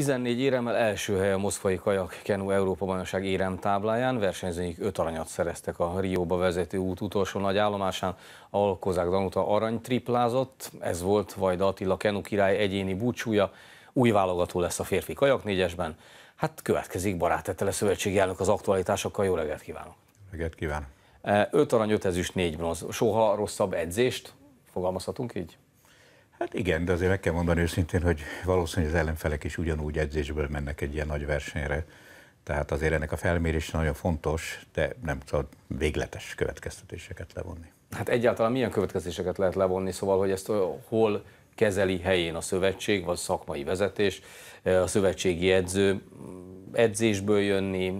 14 éremmel első hely a moszkvai kajak Kenu Európa Bajnokság érem tábláján. Versenyzőik 5 aranyat szereztek a Rióba vezető út utolsó nagy állomásán, ahol Kozák Danuta arany triplázott. Ez volt Vajda Attila Kenu király egyéni búcsúja. Új válogató lesz a férfi kajak négyesben. Hát következik Barát a szövetségi elnök az aktualitásokkal. Jó reggelt kívánok! Reggelt kívánok! 5 arany, 5 ezüst, 4 bronz. Soha rosszabb edzést? Fogalmazhatunk így? Hát igen, de azért meg kell mondani őszintén, hogy valószínűleg az ellenfelek is ugyanúgy edzésből mennek egy ilyen nagy versenyre. Tehát azért ennek a felmérés nagyon fontos, de nem tudod végletes következtetéseket levonni. Hát egyáltalán milyen következtetéseket lehet levonni, szóval, hogy ezt hol kezeli helyén a szövetség, vagy szakmai vezetés, a szövetségi edző, mm, edzésből jönni,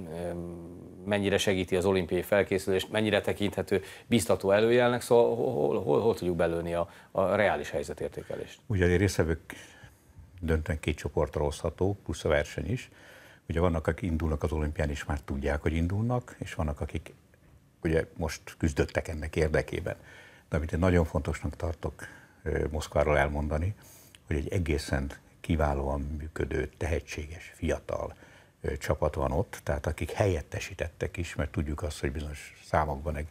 mennyire segíti az olimpiai felkészülést, mennyire tekinthető biztató előjelnek, szóval hol, hol, hol, hol tudjuk belőni a, a reális helyzetértékelést? Ugye a részvevők döntően két csoportra osztható, plusz a verseny is. Ugye vannak, akik indulnak az olimpián, és már tudják, hogy indulnak, és vannak, akik ugye most küzdöttek ennek érdekében. De amit én nagyon fontosnak tartok Moszkváról elmondani, hogy egy egészen kiválóan működő, tehetséges, fiatal, csapat van ott, tehát akik helyettesítettek is, mert tudjuk azt, hogy bizonyos számokban egy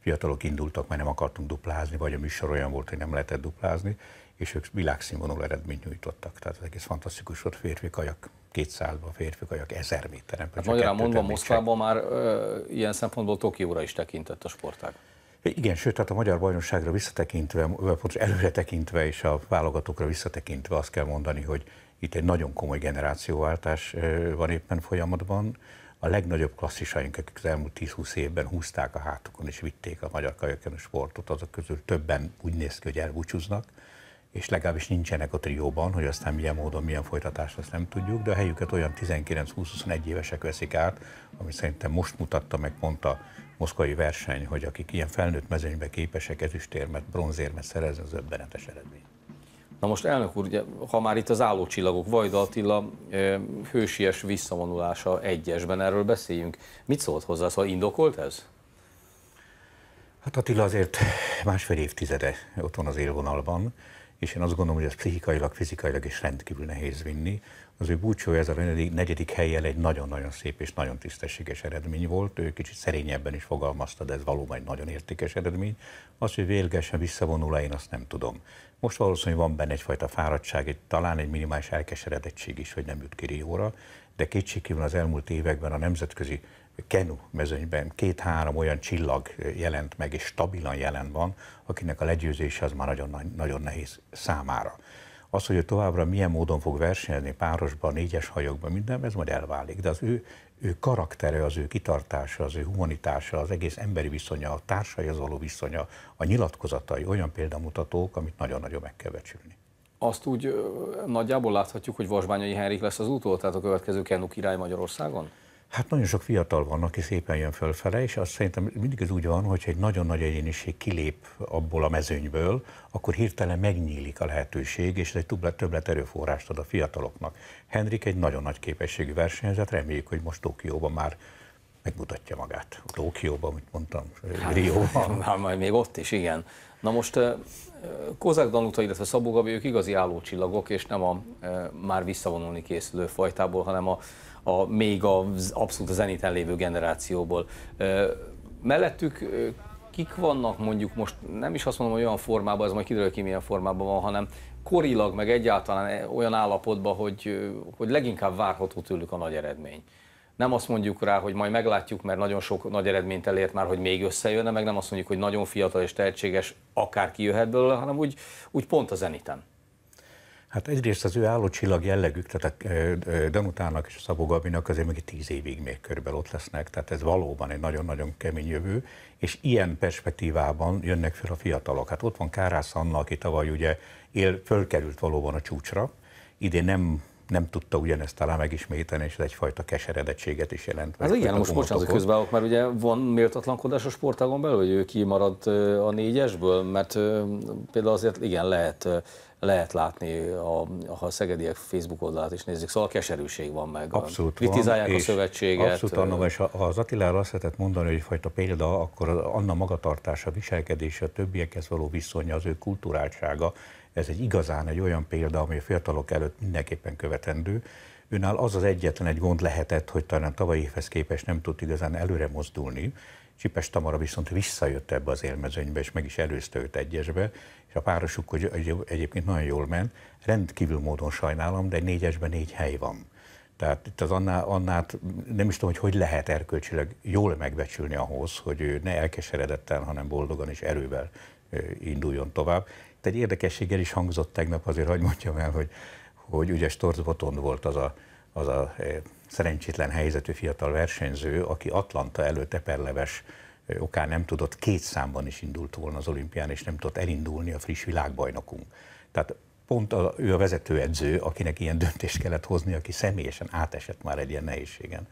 fiatalok indultak, mert nem akartunk duplázni, vagy a műsor olyan volt, hogy nem lehetett duplázni, és ők világszínvonalú eredményt nyújtottak. Tehát ez egész fantasztikus volt, férfi kajak 200 ba férfi kajak 1000 méteren. Hát magyarán mondva, Moszkvában már ö, ilyen szempontból Tokióra is tekintett a sportág. Igen, sőt, tehát a magyar bajnokságra visszatekintve, pontosan előre tekintve és a válogatókra visszatekintve azt kell mondani, hogy itt egy nagyon komoly generációváltás van éppen folyamatban. A legnagyobb klasszisaink, akik az elmúlt 10-20 évben húzták a hátukon és vitték a magyar kajakenő sportot, azok közül többen úgy néz ki, hogy elbúcsúznak, és legalábbis nincsenek a trióban, hogy aztán milyen módon, milyen folytatás, azt nem tudjuk, de a helyüket olyan 19-20-21 évesek veszik át, ami szerintem most mutatta meg pont a moszkvai verseny, hogy akik ilyen felnőtt mezőnybe képesek ezüstérmet, bronzérmet szerezni, az öbbenetes eredmény. Na most elnök úr, ugye, ha már itt az állócsillagok, Vajda Attila hősies visszavonulása egyesben, erről beszéljünk. Mit szólt hozzá, szóval indokolt ez? Hát Attila azért másfél évtizede ott van az élvonalban, és én azt gondolom, hogy ez pszichikailag, fizikailag is rendkívül nehéz vinni. Az ő búcsója ez a negyedik, negyedik helyjel egy nagyon-nagyon szép és nagyon tisztességes eredmény volt. Ő kicsit szerényebben is fogalmazta, de ez valóban egy nagyon értékes eredmény. Az, hogy véglegesen visszavonul én azt nem tudom. Most valószínűleg van benne egyfajta fáradtság, egy, talán egy minimális elkeseredettség is, hogy nem jut ki Rióra, de kétségkívül az elmúlt években a nemzetközi Kenu mezőnyben két-három olyan csillag jelent meg, és stabilan jelen van, akinek a legyőzése az már nagyon, nagyon nehéz számára. Az, hogy ő továbbra milyen módon fog versenyezni párosban, négyes hajókban, minden, ez majd elválik. De az ő, ő karaktere, az ő kitartása, az ő humanitása, az egész emberi viszonya, a az való viszonya, a nyilatkozatai olyan példamutatók, amit nagyon-nagyon meg kell becsülni azt úgy nagyjából láthatjuk, hogy Vasbányai Henrik lesz az utol, tehát a következő Kenu király Magyarországon? Hát nagyon sok fiatal van, aki szépen jön fölfele, és azt szerintem mindig ez úgy van, hogy egy nagyon nagy egyéniség kilép abból a mezőnyből, akkor hirtelen megnyílik a lehetőség, és ez egy többlet, többlet erőforrást ad a fiataloknak. Henrik egy nagyon nagy képességű versenyzet, reméljük, hogy most Tokióban már megmutatja magát. Tókióban, amit mondtam, hát, Rióban. Hát majd még ott is, igen. Na most Kozák Danuta, illetve Szabó Gabi, ők igazi állócsillagok, és nem a már visszavonulni készülő fajtából, hanem a, a még az abszolút a zeniten lévő generációból. Mellettük kik vannak mondjuk most, nem is azt mondom, hogy olyan formában, ez majd kiderül ki milyen formában van, hanem korilag, meg egyáltalán olyan állapotban, hogy, hogy leginkább várható tőlük a nagy eredmény nem azt mondjuk rá, hogy majd meglátjuk, mert nagyon sok nagy eredményt elért már, hogy még összejönne, meg nem azt mondjuk, hogy nagyon fiatal és tehetséges, akár kijöhet belőle, hanem úgy, úgy pont a zeniten. Hát egyrészt az ő állócsillag jellegük, tehát a eh, eh, Danutának és a Szabó Gabinak azért még tíz évig még körülbelül ott lesznek, tehát ez valóban egy nagyon-nagyon kemény jövő, és ilyen perspektívában jönnek fel a fiatalok. Hát ott van Kárász Anna, aki tavaly ugye él, fölkerült valóban a csúcsra, idén nem nem tudta ugyanezt talán megismételni, és ez egyfajta keseredettséget is jelent. Ez igen, most bocsánat, hogy közbeállok, mert ugye van méltatlankodás a sportágon belül, hogy ő kimarad a négyesből, mert például azért igen, lehet lehet látni, a, ha a szegediek Facebook oldalát is nézzük, szóval keserűség van meg. Abszolút Kritizálják van, a szövetséget. Abszolút annak, és ha az Attilára azt lehetett mondani, hogy egyfajta példa, akkor az Anna magatartása, viselkedése, a többiekhez való viszonya, az ő kulturáltsága, ez egy igazán egy olyan példa, ami a fiatalok előtt mindenképpen követendő. Őnál az az egyetlen egy gond lehetett, hogy talán tavalyi évhez képest nem tud igazán előre mozdulni, Csipes Tamara viszont visszajött ebbe az élmezőnybe, és meg is előzte őt egyesbe, és a párosuk hogy egyébként nagyon jól ment. Rendkívül módon sajnálom, de egy négyesben négy hely van. Tehát itt az Anná, Annát nem is tudom, hogy hogy lehet erkölcsileg jól megbecsülni ahhoz, hogy ő ne elkeseredetten, hanem boldogan és erővel induljon tovább. Itt egy érdekességgel is hangzott tegnap, azért hogy mondjam el, hogy, hogy ugye Storz Botond volt az a, az a eh, szerencsétlen helyzetű fiatal versenyző, aki Atlanta előtt eperleves eh, okán nem tudott, két számban is indult volna az olimpián, és nem tudott elindulni a friss világbajnokunk. Tehát pont a, ő a vezetőedző, akinek ilyen döntést kellett hozni, aki személyesen átesett már egy ilyen nehézségen.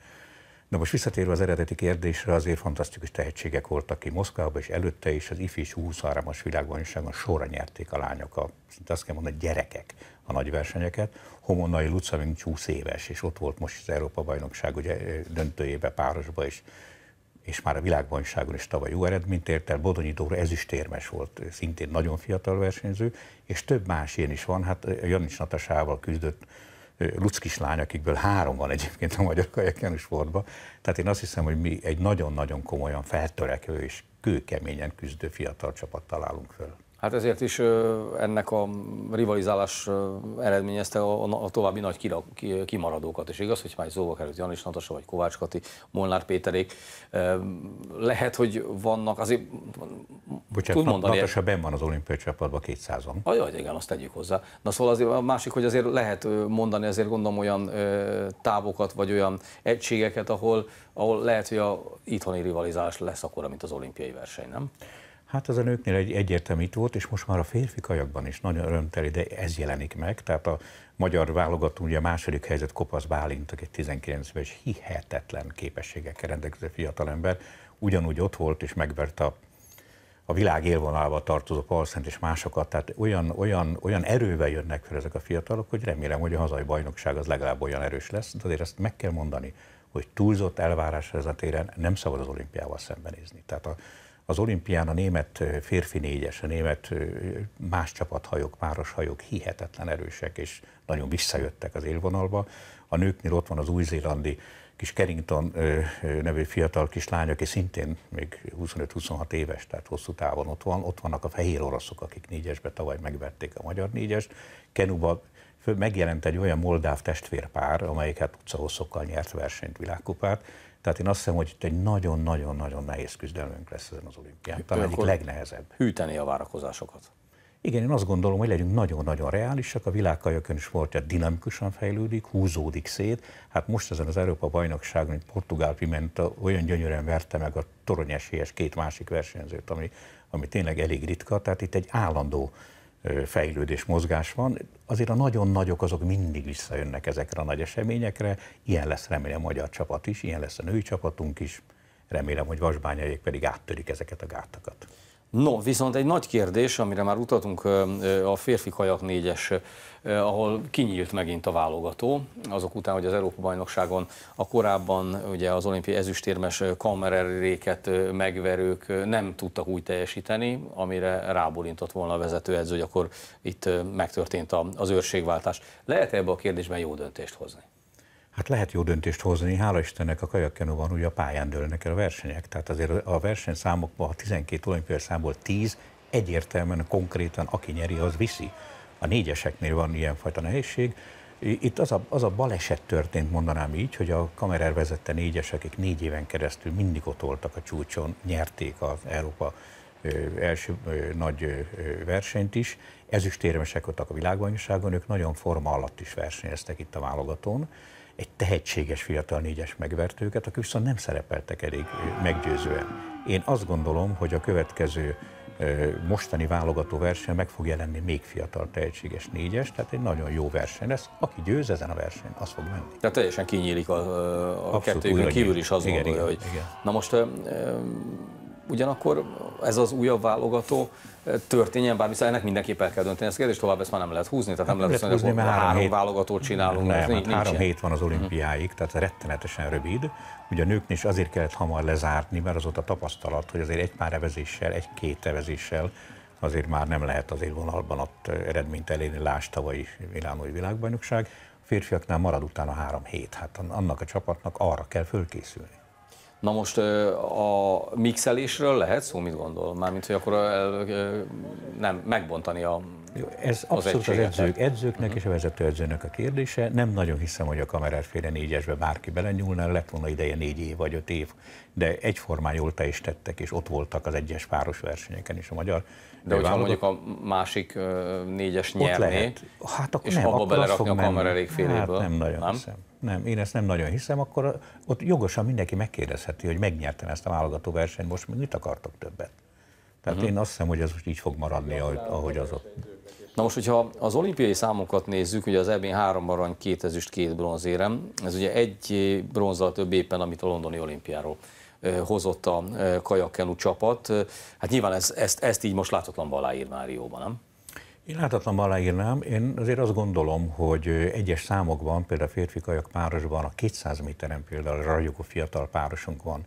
Na most visszatérve az eredeti kérdésre, azért fantasztikus tehetségek voltak ki Moszkvába, és előtte is az ifjú 23-as világbajnokságon sorra nyerték a lányok, a, szinte azt kell mondani, gyerekek a nagy versenyeket. Homonnai Luca még 20 éves, és ott volt most az Európa-bajnokság ugye, döntőjébe, párosba, és és már a világbajnokságon is tavaly jó eredményt ért el, Bodonyi Dóra ezüstérmes volt, szintén nagyon fiatal versenyző, és több más ilyen is van, hát Janics Natasával küzdött luckis lány, akikből három van egyébként a magyar kajakjánu sportban. Tehát én azt hiszem, hogy mi egy nagyon-nagyon komolyan feltörekvő és kőkeményen küzdő fiatal csapattal állunk föl. Hát ezért is ennek a rivalizálás eredményezte a, a további nagy kimaradókat. És igaz, hogy már szóba került Janis Natasa vagy Kovács Kati, Molnár Péterék. Lehet, hogy vannak azért... Bocsánat, tud mondani, Natasa benn van az olimpiai csapatban 200-on. Ajaj, igen, azt tegyük hozzá. Na szóval azért a másik, hogy azért lehet mondani azért gondolom olyan távokat, vagy olyan egységeket, ahol, ahol lehet, hogy a itthoni rivalizálás lesz akkora, mint az olimpiai verseny, nem? Hát ez a nőknél egy egyértelmű itt volt, és most már a férfi kajakban is nagyon örömteli, de ez jelenik meg. Tehát a magyar válogató, ugye a második helyzet Kopasz Bálint, aki 19 éves, hihetetlen képességekkel rendelkező fiatalember, ugyanúgy ott volt, és megverte a a világ élvonalába tartozó Palszent és másokat, tehát olyan, olyan, olyan erővel jönnek fel ezek a fiatalok, hogy remélem, hogy a hazai bajnokság az legalább olyan erős lesz, de azért ezt meg kell mondani, hogy túlzott elvárás ez a téren nem szabad az olimpiával szembenézni. Tehát a az olimpián a német férfi négyes, a német más csapathajók, páros hajók hihetetlen erősek, és nagyon visszajöttek az élvonalba. A nőknél ott van az új-zélandi kis Kerington nevű fiatal kislány, aki szintén még 25-26 éves, tehát hosszú távon ott van. Ott vannak a fehér oroszok, akik négyesbe tavaly megverték a magyar négyest. Kenuba megjelent egy olyan moldáv testvérpár, amelyik hát utcahosszokkal nyert versenyt, világkupát, tehát én azt hiszem, hogy itt egy nagyon-nagyon-nagyon nehéz küzdelmünk lesz ezen az olimpián. Talán egyik legnehezebb. Hűteni a várakozásokat. Igen, én azt gondolom, hogy legyünk nagyon-nagyon reálisak, a világkajakön sportja dinamikusan fejlődik, húzódik szét. Hát most ezen az Európa-bajnokságon mint portugál Pimenta olyan gyönyörűen verte meg a toronyesélyes két másik versenyzőt, ami, ami tényleg elég ritka, tehát itt egy állandó fejlődés, mozgás van. Azért a nagyon nagyok azok mindig visszajönnek ezekre a nagy eseményekre. Ilyen lesz remélem a magyar csapat is, ilyen lesz a női csapatunk is. Remélem, hogy vasbányaiék pedig áttörik ezeket a gátakat. No, viszont egy nagy kérdés, amire már utatunk a férfi kajak négyes, ahol kinyílt megint a válogató, azok után, hogy az Európa-bajnokságon a korábban ugye az olimpiai ezüstérmes kamereréket megverők nem tudtak úgy teljesíteni, amire rábólintott volna a vezetőedző, hogy akkor itt megtörtént az őrségváltás. Lehet -e ebbe a kérdésben jó döntést hozni? Hát lehet jó döntést hozni, hála Istennek a kajakkenóban ugye a pályán dőlnek el a versenyek. Tehát azért a versenyszámokban a 12 olimpiai számból 10 egyértelműen konkrétan aki nyeri, az viszi. A négyeseknél van ilyenfajta nehézség. Itt az a, az a baleset történt, mondanám így, hogy a kamerer vezette négyes, akik négy éven keresztül mindig ott voltak a csúcson, nyerték az Európa első nagy versenyt is. Ezüstérmesek voltak a világbajnokságon, ők nagyon forma alatt is versenyeztek itt a válogatón egy tehetséges fiatal négyes megvert őket, akik viszont nem szerepeltek elég meggyőzően. Én azt gondolom, hogy a következő mostani válogató verseny meg fog jelenni még fiatal tehetséges négyes, tehát egy nagyon jó verseny lesz. Aki győz ezen a versenyen, az fog menni. Tehát teljesen kinyílik a, a kettőjükön kívül is az igen, gondolja, igen, hogy... Igen. Na most ugyanakkor ez az újabb válogató eh, történjen bár viszont szóval ennek mindenképp el kell dönteni ezt a kérdést, tovább ezt már nem lehet húzni, tehát nem, nem hát lehet, lehet húzni, mert három, hét, válogatót csinálunk. Nem, nem, hát nincs három hét van az mhm. olimpiáig, tehát rettenetesen rövid. Ugye a nőknél is azért kellett hamar lezárni, mert az ott a tapasztalat, hogy azért egy pár evezéssel, egy-két evezéssel azért már nem lehet az élvonalban ott eh, eredményt elérni, lás tavalyi Milánói világbajnokság. A férfiaknál marad utána három hét, hát annak a csapatnak arra kell fölkészülni. Na most a mixelésről lehet szó, mit gondol? Mármint, hogy akkor el, nem megbontani a ez abszolút az, az edzők, edzőknek uh-huh. és a vezetőedzőnek a kérdése. Nem nagyon hiszem, hogy a kamerás féle négyesbe bárki belenyúlna, lett volna ideje négy év vagy öt év, de egyformán jól te is tettek, és ott voltak az egyes páros versenyeken is a magyar. De hogyha mondjuk a másik négyes nyerné, lehet. Hát akkor és nem, abba belerakni a elég féléből. Hát nem nagyon nem? hiszem. Nem, én ezt nem nagyon hiszem, akkor ott jogosan mindenki megkérdezheti, hogy megnyertem ezt a válogató versenyt, most mit akartok többet? Tehát uh-huh. én azt hiszem, hogy ez most így fog maradni, ahogy, ahogy az ott. Na most, hogyha az olimpiai számokat nézzük, ugye az ebén három arany, két ezüst, két bronzérem, ez ugye egy bronzal több éppen, amit a londoni olimpiáról hozott a kajakkenú csapat. Hát nyilván ez, ezt, ezt így most láthatatlan aláír Márióban, nem? Én láthatatlan aláírnám. Én azért azt gondolom, hogy egyes számokban, például a férfi kajak párosban, a 200 méteren például a ragyogó fiatal párosunk van,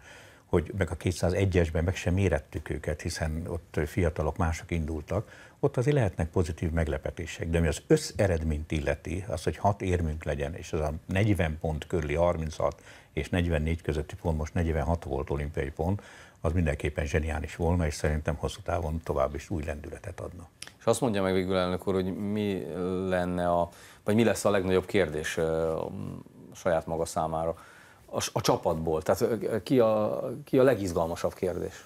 hogy meg a 201-esben meg sem érettük őket, hiszen ott fiatalok mások indultak, ott azért lehetnek pozitív meglepetések, de mi az összeredményt illeti, az, hogy hat érmünk legyen, és az a 40 pont körüli 36 és 44 közötti pont, most 46 volt olimpiai pont, az mindenképpen zseniális volna, és szerintem hosszú távon tovább is új lendületet adna. És azt mondja meg végül elnök úr, hogy mi lenne a, vagy mi lesz a legnagyobb kérdés a saját maga számára a, a csapatból? Tehát ki a, ki a legizgalmasabb kérdés?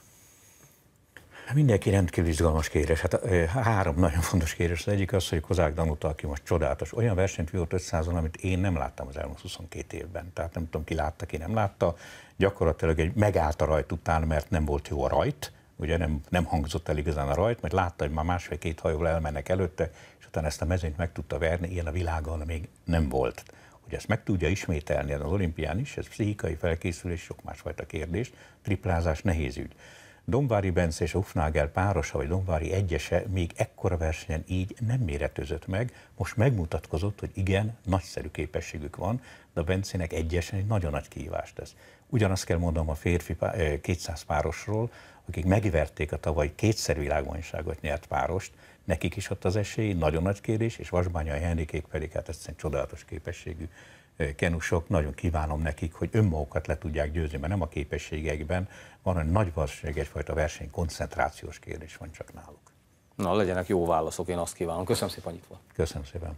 Mindenki rendkívül izgalmas kérdés. Hát három nagyon fontos kérdés. Az egyik az, hogy Kozák Danuta, aki most csodálatos, olyan versenyt vívott 500 amit én nem láttam az elmúlt 22 évben. Tehát nem tudom, ki látta, ki nem látta. Gyakorlatilag egy megállt a rajt után, mert nem volt jó a rajt, ugye nem, nem hangzott el igazán a rajt, majd látta, hogy már másfél-két hajóval elmennek előtte, és utána ezt a mezőnyt meg tudta verni, ilyen a világon még nem volt hogy ezt meg tudja ismételni az olimpián is, ez pszichikai felkészülés, sok másfajta kérdés, triplázás nehéz ügy. Dombári Bence és Ufnagel párosa, vagy Dombári egyese még ekkora versenyen így nem méretözött meg, most megmutatkozott, hogy igen, nagyszerű képességük van, de a Bencének egyesen egy nagyon nagy kihívást tesz. Ugyanazt kell mondanom a férfi 200 eh, párosról, akik megverték a tavaly kétszer világbajnokságot nyert párost, nekik is ott az esély, nagyon nagy kérés, és Vasbányai Henrikék pedig hát egyszerűen csodálatos képességű kenusok, nagyon kívánom nekik, hogy önmagukat le tudják győzni, mert nem a képességeikben van, egy nagy valószínűleg egyfajta verseny koncentrációs kérdés van csak náluk. Na, legyenek jó válaszok, én azt kívánom. Köszönöm szépen, hogy itt volt. Köszönöm szépen.